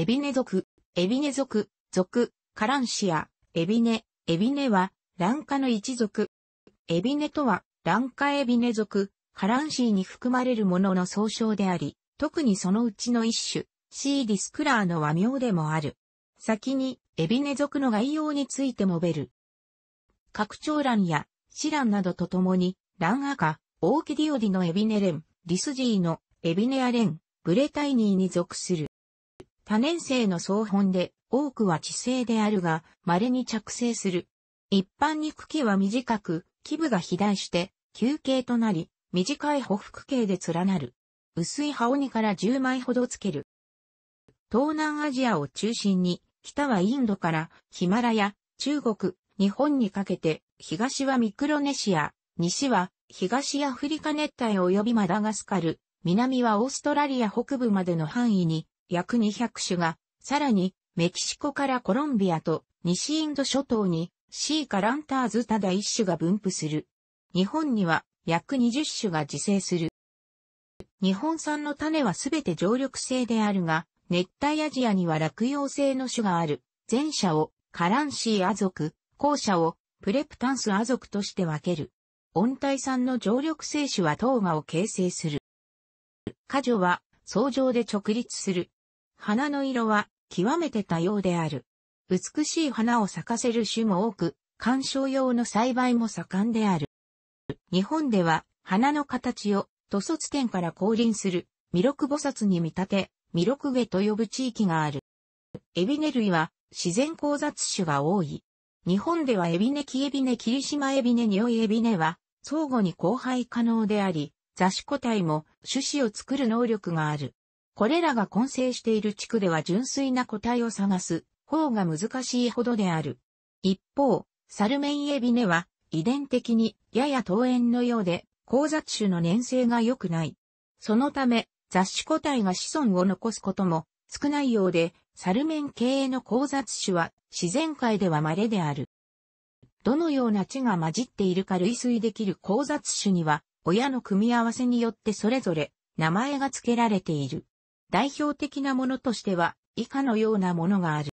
エビネ族、エビネ族、族、カランシア、エビネ、エビネは、ンカの一族。エビネとは、ンカエビネ族、カランシーに含まれるものの総称であり、特にそのうちの一種、シーディスクラーの和名でもある。先に、エビネ族の概要について述べる。拡張蘭や、シランなどとともに、ア赤、オーキディオディのエビネレン、リスジーのエビネアレン、ブレタイニーに属する。多年生の総本で、多くは地生であるが、稀に着生する。一般に茎は短く、基部が肥大して、球形となり、短い匍匐形で連なる。薄い葉鬼から10枚ほどつける。東南アジアを中心に、北はインドからヒマラヤ、中国、日本にかけて、東はミクロネシア、西は東アフリカ熱帯及びマダガスカル、南はオーストラリア北部までの範囲に約200種が、さらに、メキシコからコロンビアと西インド諸島にシーカランターズただ一種が分布する。日本には約20種が自生する。日本産の種はすべて常緑性であるが、熱帯アジアには落葉性の種がある。前者をカランシーア族、後者をプレプタンスア族として分ける。温帯産の常緑性種はト芽ガを形成する。果樹は、相上で直立する。花の色は極めて多様である。美しい花を咲かせる種も多く、観賞用の栽培も盛んである。日本では花の形を土卒点から降臨する弥勒菩薩に見立て、弥勒下と呼ぶ地域がある。エビネ類は自然交雑種が多い。日本ではエビネキエビネ霧島エビネ匂いエビネは相互に交配可能であり、雑種個体も種子を作る能力がある。これらが混成している地区では純粋な個体を探す方が難しいほどである。一方、サルメンエビネは遺伝的にやや遠縁のようで、交雑種の粘性が良くない。そのため、雑種個体が子孫を残すことも少ないようで、サルメン系の交雑種は自然界では稀である。どのような地が混じっているか類推できる交雑種には、親の組み合わせによってそれぞれ名前が付けられている。代表的なものとしては、以下のようなものがある。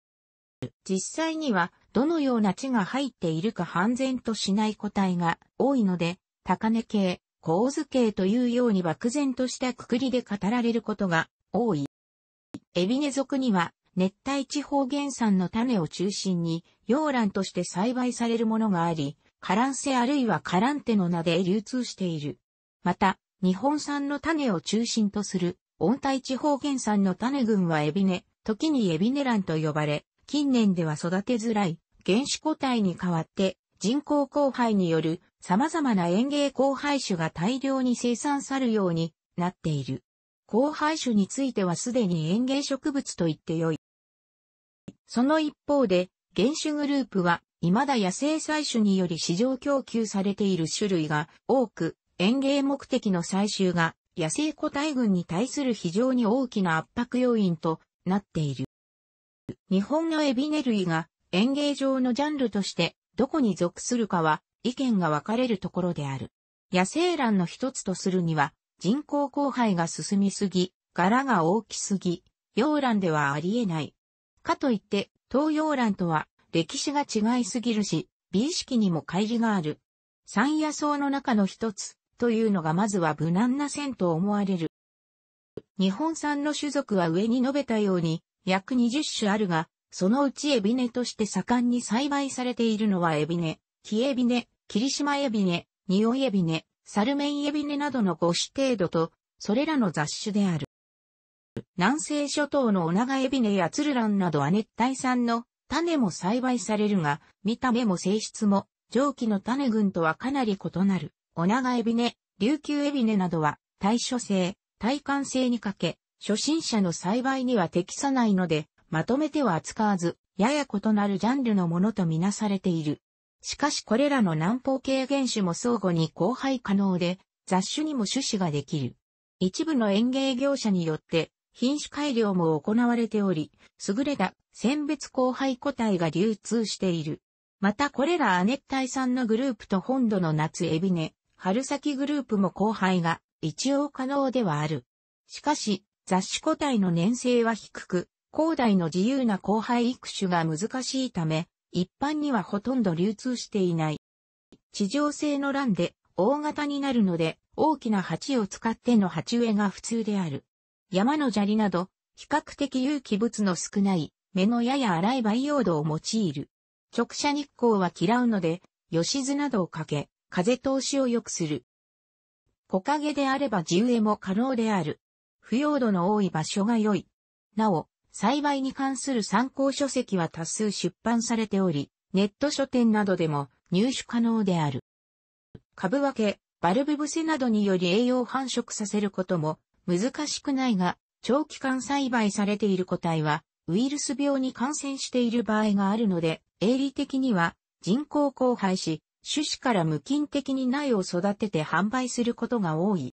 実際には、どのような地が入っているか判然としない個体が多いので、高根系、構図系というように漠然としたくくりで語られることが多い。エビネ族には、熱帯地方原産の種を中心に、洋蘭として栽培されるものがあり、カランセあるいはカランテの名で流通している。また、日本産の種を中心とする温帯地方原産の種群はエビネ、時にエビネランと呼ばれ、近年では育てづらい原種個体に代わって人工交配による様々な園芸交配種が大量に生産されるようになっている。交配種についてはすでに園芸植物と言ってよい。その一方で、原種グループは未だ野生採取により市場供給されている種類が多く、園芸目的の採集が野生個体群に対する非常に大きな圧迫要因となっている。日本のエビネ類が園芸上のジャンルとしてどこに属するかは意見が分かれるところである。野生卵の一つとするには人工交配が進みすぎ、柄が大きすぎ、洋卵ではありえない。かといって東洋卵とは歴史が違いすぎるし、美意識にも乖離がある。山野草の中の一つ、というのがまずは無難な線と思われる。日本産の種族は上に述べたように約20種あるが、そのうちエビネとして盛んに栽培されているのはエビネ、木エビネ、霧島エビネ、匂いエビネ、サルメンエビネなどの5種程度と、それらの雑種である。南西諸島のオナガエビネやツルランなどは熱帯産の種も栽培されるが、見た目も性質も、蒸気の種群とはかなり異なる。お長エビネ、琉球エビネなどは、対処性、耐寒性にかけ、初心者の栽培には適さないので、まとめては扱わず、やや異なるジャンルのものとみなされている。しかしこれらの南方系原種も相互に交配可能で、雑種にも種子ができる。一部の園芸業者によって、品種改良も行われており、優れた選別交配個体が流通している。またこれら亜熱帯産のグループと本土の夏エビネ、春先グループも後輩が一応可能ではある。しかし、雑誌個体の年齢は低く、広大の自由な後輩育種が難しいため、一般にはほとんど流通していない。地上性の欄で大型になるので、大きな鉢を使っての鉢植えが普通である。山の砂利など、比較的有機物の少ない、目のやや荒い培養土を用いる。直射日光は嫌うので、吉津などをかけ、風通しを良くする。木陰であれば地植えも可能である。腐葉土の多い場所が良い。なお、栽培に関する参考書籍は多数出版されており、ネット書店などでも入手可能である。株分け、バルブ伏せなどにより栄養繁殖させることも難しくないが、長期間栽培されている個体は、ウイルス病に感染している場合があるので、営利的には人工交配し、種子から無菌的に苗を育てて販売することが多い。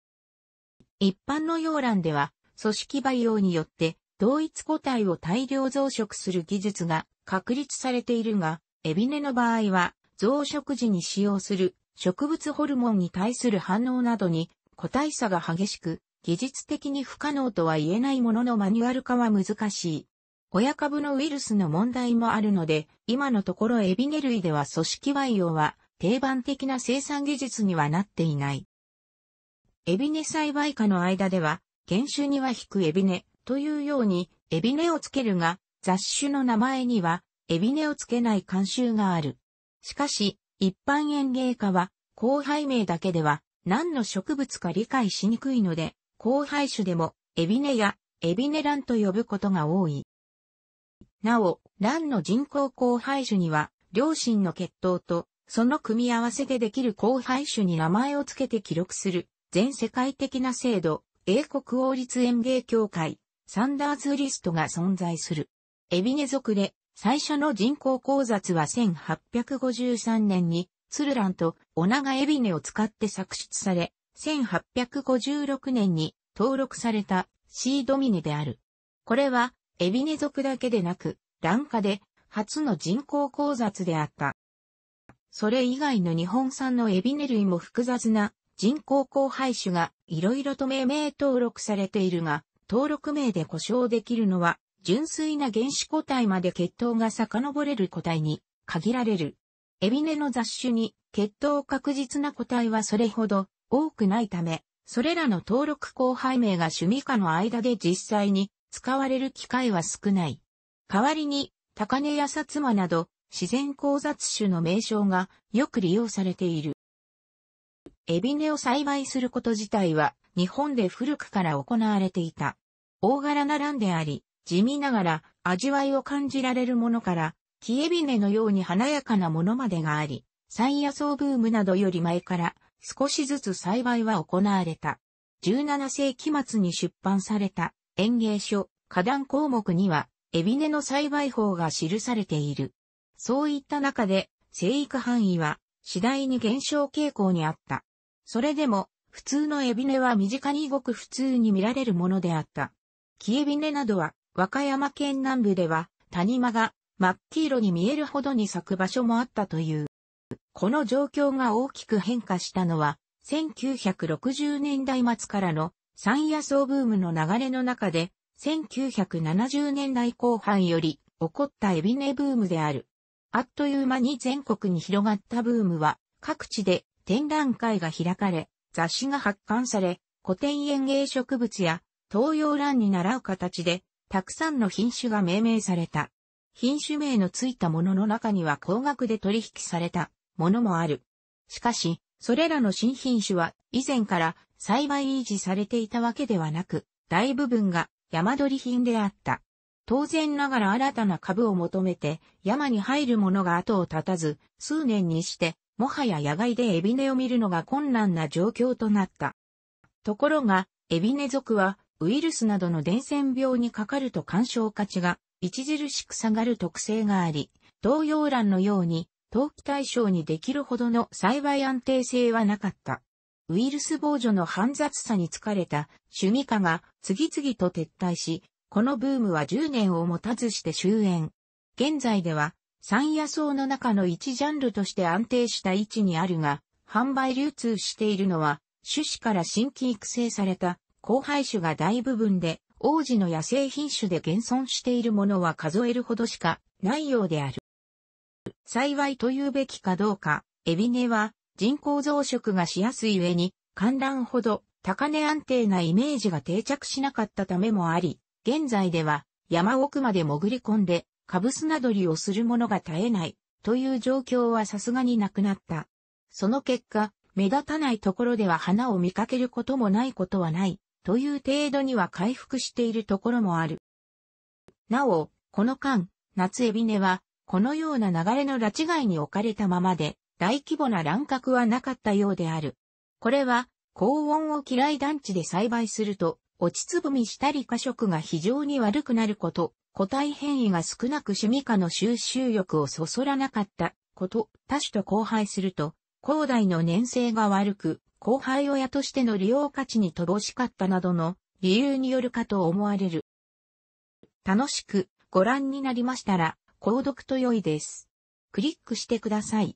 一般の洋欄では、組織培養によって同一個体を大量増殖する技術が確立されているが、エビネの場合は増殖時に使用する植物ホルモンに対する反応などに個体差が激しく、技術的に不可能とは言えないもののマニュアル化は難しい。親株のウイルスの問題もあるので、今のところエビネ類では組織培養は定番的な生産技術にはなっていない。エビネ栽培家の間では、原種には引くエビネというように、エビネをつけるが、雑種の名前には、エビネをつけない慣習がある。しかし、一般園芸家は、後輩名だけでは、何の植物か理解しにくいので、後輩種でも、エビネや、エビネランと呼ぶことが多い。なお、ランの人工交配種には、両親の血統とその組み合わせでできる交配種に名前を付けて記録する、全世界的な制度、英国王立園芸協会、サンダーズリストが存在する。エビネ族で、最初の人工交雑は1853年に、ツルランとオナガエビネを使って作出され、1856年に登録されたシードミネである。これは、エビネ族だけでなく、ランカで初の人工交雑であった。それ以外の日本産のエビネ類も複雑な人工交配種がいろいろと命名登録されているが、登録名で呼称できるのは、純粋な原子個体まで血統が遡れる個体に限られる。エビネの雑種に血統確実な個体はそれほど多くないため、それらの登録交配名が趣味家の間で実際に使われる機会は少ない。代わりに、高根や薩摩など、自然交雑種の名称がよく利用されている。エビネを栽培すること自体は日本で古くから行われていた。大柄なランであり、地味ながら味わいを感じられるものから、木エビネのように華やかなものまでがあり、山野草ブームなどより前から少しずつ栽培は行われた。17世紀末に出版された園芸書、花壇項目には、エビネの栽培法が記されている。そういった中で、生育範囲は次第に減少傾向にあった。それでも、普通のエビネは身近にごく普通に見られるものであった。キエビネなどは、和歌山県南部では、谷間が真っ黄色に見えるほどに咲く場所もあったという。この状況が大きく変化したのは、1960年代末からの山野草ブームの流れの中で、1970年代後半より起こったエビネブームである。あっという間に全国に広がったブームは、各地で展覧会が開かれ、雑誌が発刊され、古典園芸植物や東洋蘭に習う形で、たくさんの品種が命名された。品種名のついたものの中には高額で取引されたものもある。しかし、それらの新品種は以前から栽培維持されていたわけではなく、大部分が山取り品であった。当然ながら新たな株を求めて、山に入る者が後を絶たず、数年にして、もはや野外でエビネを見るのが困難な状況となった。ところが、エビネ族は、ウイルスなどの伝染病にかかると干渉価値が、著しく下がる特性があり、同様欄のように、投機対象にできるほどの栽培安定性はなかった。ウイルス防除の煩雑さに疲れた、趣味家が次々と撤退し、このブームは10年をもたずして終焉。現在では、山野草の中の一ジャンルとして安定した位置にあるが、販売流通しているのは、種子から新規育成された交配種が大部分で、王子の野生品種で現存しているものは数えるほどしかないようである。幸いと言うべきかどうか、エビネは人工増殖がしやすい上に、観覧ほど高値安定なイメージが定着しなかったためもあり、現在では山奥まで潜り込んで、カブスなどりをする者が絶えない、という状況はさすがになくなった。その結果、目立たないところでは花を見かけることもないことはない、という程度には回復しているところもある。なお、この間、夏エビネは、このような流れの拉致外に置かれたままで、大規模な乱獲はなかったようである。これは、高温を嫌い団地で栽培すると、落ちつぼみしたり過食が非常に悪くなること、個体変異が少なく趣味化の収集欲をそそらなかったこと、多種と交配すると、高代の年性が悪く、後輩親としての利用価値に乏しかったなどの理由によるかと思われる。楽しくご覧になりましたら、購読と良いです。クリックしてください。